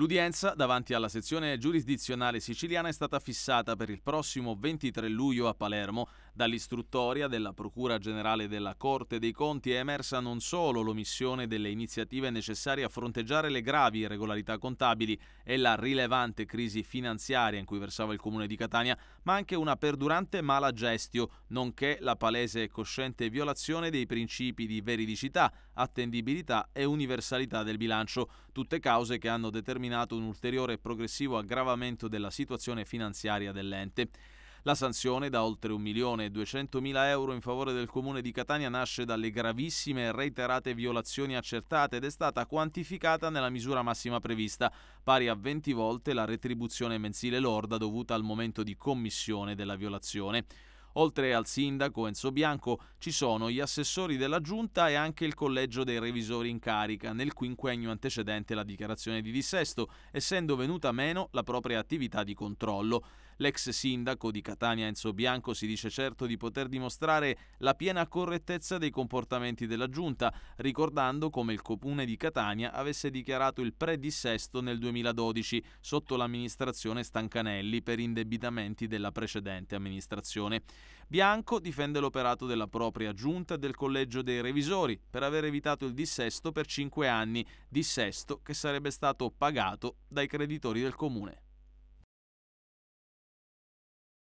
L'udienza davanti alla sezione giurisdizionale siciliana è stata fissata per il prossimo 23 luglio a Palermo Dall'istruttoria della Procura Generale della Corte dei Conti è emersa non solo l'omissione delle iniziative necessarie a fronteggiare le gravi irregolarità contabili e la rilevante crisi finanziaria in cui versava il Comune di Catania, ma anche una perdurante mala gestio, nonché la palese e cosciente violazione dei principi di veridicità, attendibilità e universalità del bilancio, tutte cause che hanno determinato un ulteriore e progressivo aggravamento della situazione finanziaria dell'ente. La sanzione da oltre 1.200.000 euro in favore del comune di Catania nasce dalle gravissime e reiterate violazioni accertate ed è stata quantificata nella misura massima prevista, pari a 20 volte la retribuzione mensile lorda dovuta al momento di commissione della violazione. Oltre al sindaco Enzo Bianco ci sono gli assessori della giunta e anche il collegio dei revisori in carica nel quinquennio antecedente la dichiarazione di dissesto, essendo venuta meno la propria attività di controllo. L'ex sindaco di Catania Enzo Bianco si dice certo di poter dimostrare la piena correttezza dei comportamenti della giunta, ricordando come il comune di Catania avesse dichiarato il predissesto nel 2012 sotto l'amministrazione Stancanelli per indebitamenti della precedente amministrazione. Bianco difende l'operato della propria giunta e del collegio dei revisori per aver evitato il dissesto per cinque anni, dissesto che sarebbe stato pagato dai creditori del comune.